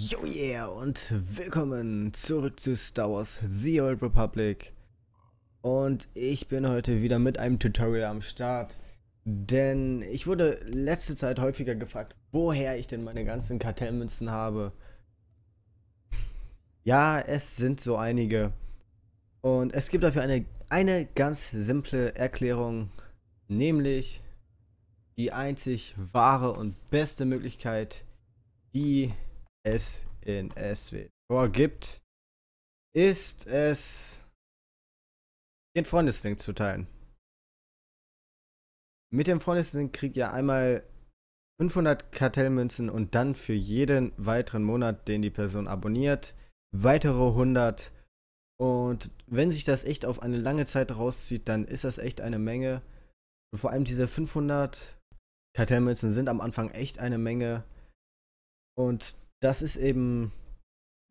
Yo yeah und willkommen zurück zu Star Wars The Old Republic und ich bin heute wieder mit einem Tutorial am Start, denn ich wurde letzte Zeit häufiger gefragt, woher ich denn meine ganzen Kartellmünzen habe. Ja, es sind so einige und es gibt dafür eine, eine ganz simple Erklärung, nämlich die einzig wahre und beste Möglichkeit, die es in SW vorgibt, ist es, den Freundeslink zu teilen. Mit dem Freundeslink kriegt ihr einmal 500 Kartellmünzen und dann für jeden weiteren Monat, den die Person abonniert, weitere 100. Und wenn sich das echt auf eine lange Zeit rauszieht, dann ist das echt eine Menge. Und vor allem diese 500 Kartellmünzen sind am Anfang echt eine Menge. Und das ist eben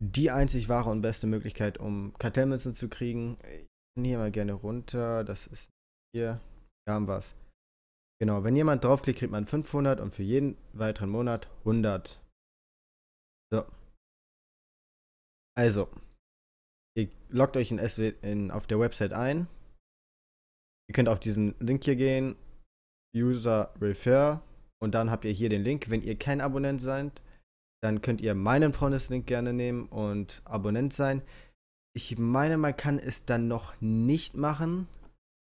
die einzig wahre und beste Möglichkeit, um Kartellmünzen zu kriegen. Ich bin hier mal gerne runter. Das ist hier. Wir haben was. Genau, wenn jemand draufklickt, kriegt man 500 und für jeden weiteren Monat 100. So. Also, ihr loggt euch in SW in, auf der Website ein. Ihr könnt auf diesen Link hier gehen, User Refer, und dann habt ihr hier den Link. Wenn ihr kein Abonnent seid, dann könnt ihr meinen Freundeslink gerne nehmen und Abonnent sein. Ich meine, man kann es dann noch nicht machen,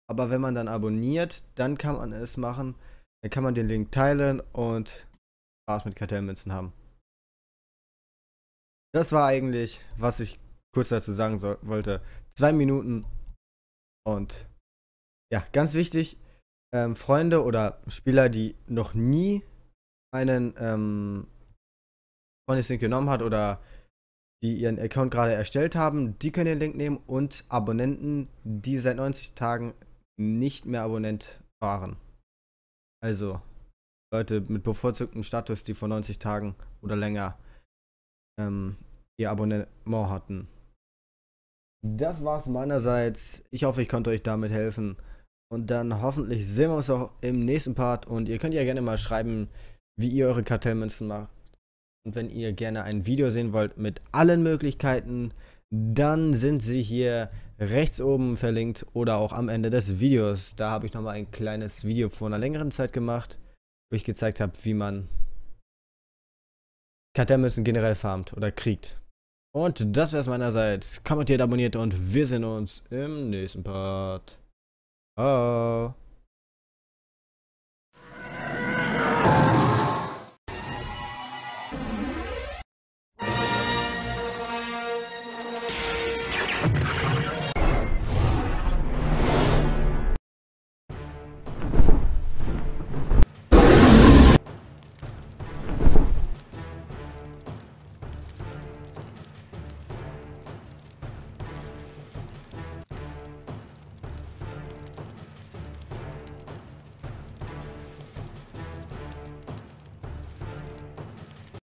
aber wenn man dann abonniert, dann kann man es machen. Dann kann man den Link teilen und Spaß mit Kartellmünzen haben. Das war eigentlich, was ich kurz dazu sagen soll, wollte. Zwei Minuten und ja, ganz wichtig, ähm, Freunde oder Spieler, die noch nie einen ähm, von Disney genommen hat oder die ihren Account gerade erstellt haben, die können den Link nehmen und Abonnenten, die seit 90 Tagen nicht mehr Abonnent waren. Also Leute mit bevorzugtem Status, die vor 90 Tagen oder länger ähm, ihr Abonnement hatten. Das war's meinerseits. Ich hoffe, ich konnte euch damit helfen. Und dann hoffentlich sehen wir uns auch im nächsten Part. Und ihr könnt ja gerne mal schreiben, wie ihr eure Kartellmünzen macht und wenn ihr gerne ein Video sehen wollt mit allen Möglichkeiten, dann sind sie hier rechts oben verlinkt oder auch am Ende des Videos. Da habe ich nochmal ein kleines Video vor einer längeren Zeit gemacht, wo ich gezeigt habe, wie man Katermüssen generell farmt oder kriegt. Und das wäre es meinerseits. Kommentiert, abonniert und wir sehen uns im nächsten Part. Ciao.